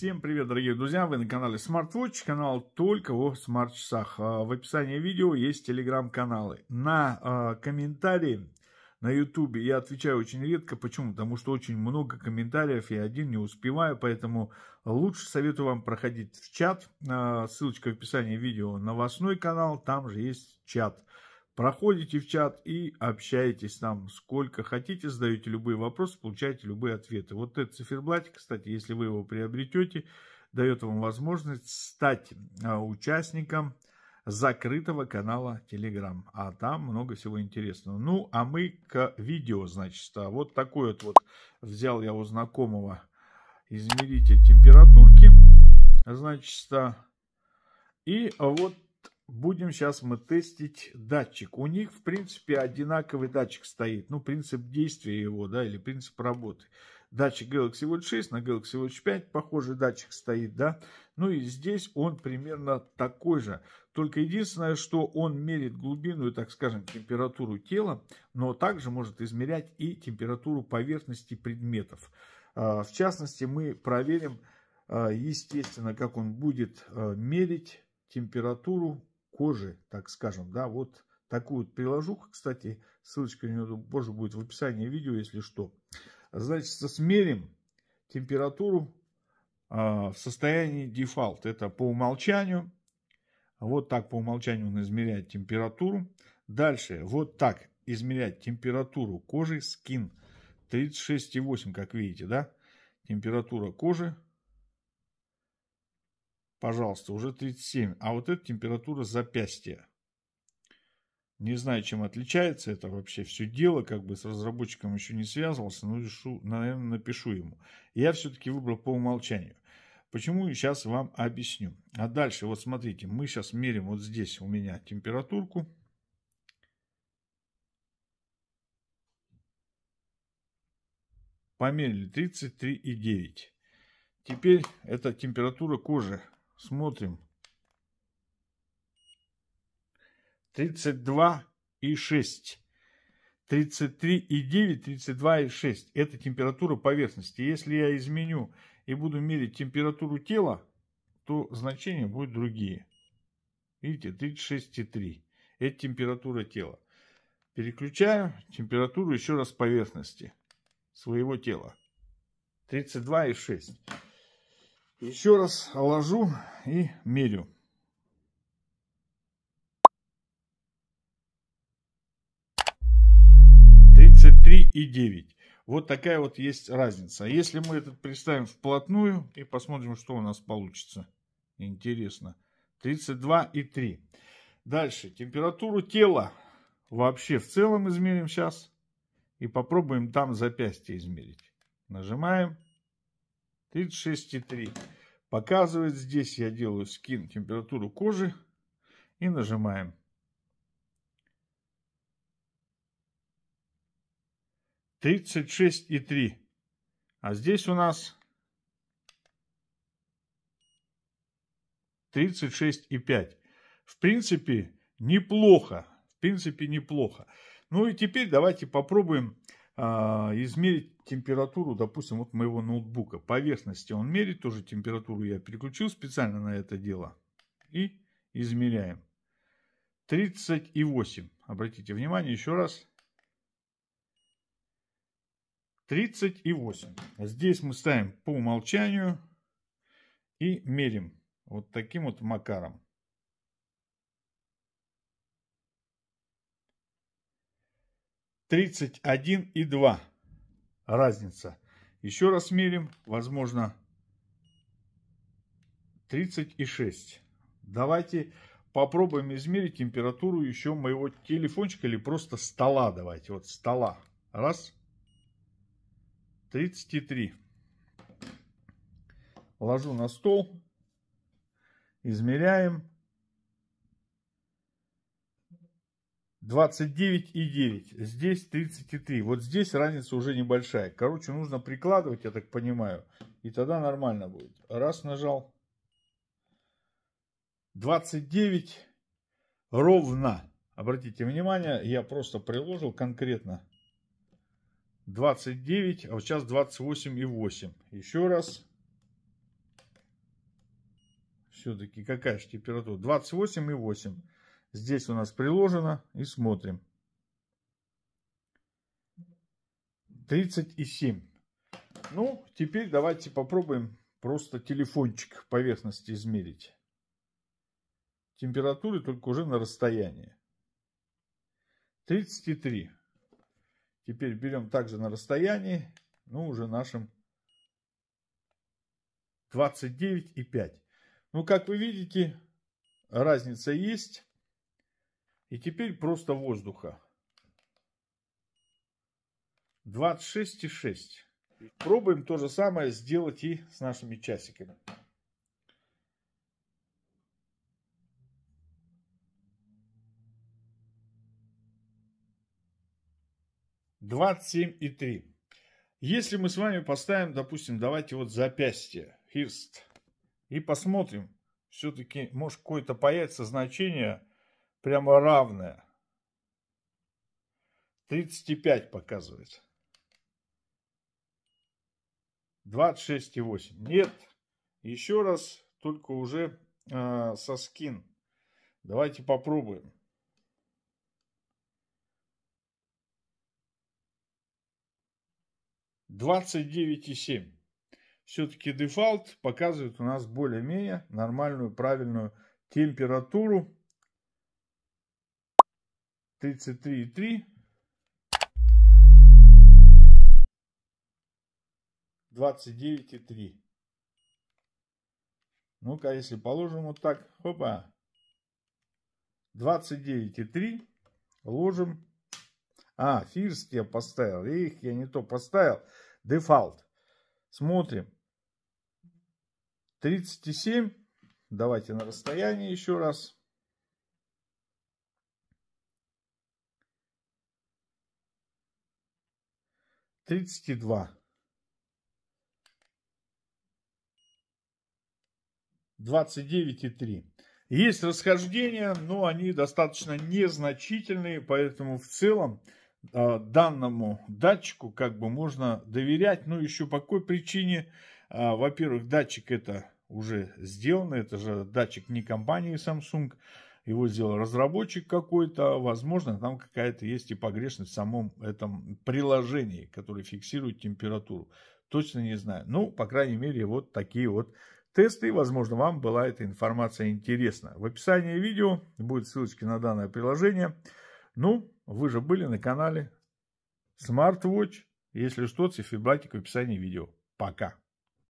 Всем привет, дорогие друзья! Вы на канале SmartWatch, канал только о смарт-часах. А, в описании видео есть телеграм-каналы. На э, комментарии на YouTube я отвечаю очень редко. Почему? Потому что очень много комментариев, я один не успеваю, поэтому лучше советую вам проходить в чат. Э, ссылочка в описании видео. Новостной канал, там же есть чат. Проходите в чат и общайтесь там сколько хотите, задаете любые вопросы, получаете любые ответы. Вот этот циферблатик, кстати, если вы его приобретете, дает вам возможность стать а, участником закрытого канала Telegram. А там много всего интересного. Ну, а мы к видео, значит. А вот такой вот, вот взял я у знакомого измеритель температурки. Значит, а. и вот будем сейчас мы тестить датчик. У них, в принципе, одинаковый датчик стоит. Ну, принцип действия его, да, или принцип работы. Датчик Galaxy Watch 6 на Galaxy Watch 5 похожий датчик стоит, да. Ну и здесь он примерно такой же. Только единственное, что он мерит глубину и, так скажем, температуру тела, но также может измерять и температуру поверхности предметов. А, в частности, мы проверим, а, естественно, как он будет а, мерить температуру кожи, так скажем, да, вот такую вот приложуху, кстати, ссылочка у нее ну, позже будет в описании видео, если что. Значит, смерим температуру а, в состоянии дефолт. Это по умолчанию. Вот так по умолчанию он измеряет температуру. Дальше вот так измерять температуру кожи, скин 36,8, как видите, да? Температура кожи Пожалуйста, уже 37, а вот это температура запястья. Не знаю, чем отличается это вообще все дело, как бы с разработчиком еще не связывался, но решу, наверное, напишу ему. Я все-таки выбрал по умолчанию. Почему сейчас вам объясню. А дальше, вот смотрите, мы сейчас мерим вот здесь у меня температурку. Померили 33,9. Теперь это температура кожи Смотрим. 32 и 6. 33 и 9, 32 и 6. Это температура поверхности. Если я изменю и буду мерить температуру тела, то значения будут другие. Видите, 36,3. Это температура тела. Переключаю температуру еще раз поверхности своего тела. 32,6. Еще раз ложу и мерю. Тридцать и 9. Вот такая вот есть разница. Если мы этот представим вплотную и посмотрим, что у нас получится. Интересно. 32 и 3. Дальше. Температуру тела вообще в целом измерим сейчас. И попробуем там запястье измерить. Нажимаем. 36,3. Показывает здесь, я делаю скин температуру кожи и нажимаем. Тридцать шесть и три. А здесь у нас тридцать шесть и пять. В принципе, неплохо. В принципе, неплохо. Ну и теперь давайте попробуем а, измерить температуру, допустим, вот моего ноутбука. Поверхности он мерит, тоже температуру я переключил специально на это дело. И измеряем. 38. Обратите внимание еще раз. 38. Здесь мы ставим по умолчанию и мерим вот таким вот макаром. 31 и 2. Разница. Еще раз мерим. Возможно, 30 и 6. Давайте попробуем измерить температуру еще моего телефончика или просто стола. Давайте, вот стола. Раз. 33. Ложу на стол. Измеряем. 29,9. Здесь 33. Вот здесь разница уже небольшая. Короче, нужно прикладывать, я так понимаю. И тогда нормально будет. Раз нажал. 29 ровно. Обратите внимание, я просто приложил конкретно. 29, а вот сейчас 28,8. Еще раз. Все-таки какая же температура? 28,8. Здесь у нас приложено и смотрим. 37. Ну, теперь давайте попробуем просто телефончик поверхности измерить. Температуры только уже на расстоянии. 33. Теперь берем также на расстоянии, ну, уже нашим 29,5. Ну, как вы видите, разница есть. И теперь просто воздуха. 26,6. Пробуем то же самое сделать и с нашими часиками. Двадцать семь и три. Если мы с вами поставим, допустим, давайте вот запястье, хирст, и посмотрим, все-таки может какое-то появится значение прямо равная. 35 показывает. 26,8. Нет. Еще раз, только уже э, со скин. Давайте попробуем. Двадцать девять и семь. Все-таки дефолт показывает у нас более-менее нормальную, правильную температуру. 33,3. 29,3. Ну-ка, если положим вот так, опа, 29,3, ложим, а, фирст я поставил, их я не то поставил, дефолт, смотрим, 37, давайте на расстоянии еще раз, 32. 29 и 3. Есть расхождения, но они достаточно незначительные, поэтому в целом а, данному датчику как бы можно доверять. Но ну, еще по какой причине? А, во-первых, датчик это уже сделано, это же датчик не компании Samsung его сделал разработчик какой-то, возможно, там какая-то есть и погрешность в самом этом приложении, которое фиксирует температуру. Точно не знаю. Ну, по крайней мере, вот такие вот тесты, возможно, вам была эта информация интересна. В описании видео будут ссылочки на данное приложение. Ну, вы же были на канале Smartwatch. Если что, циферблатик в описании видео. Пока.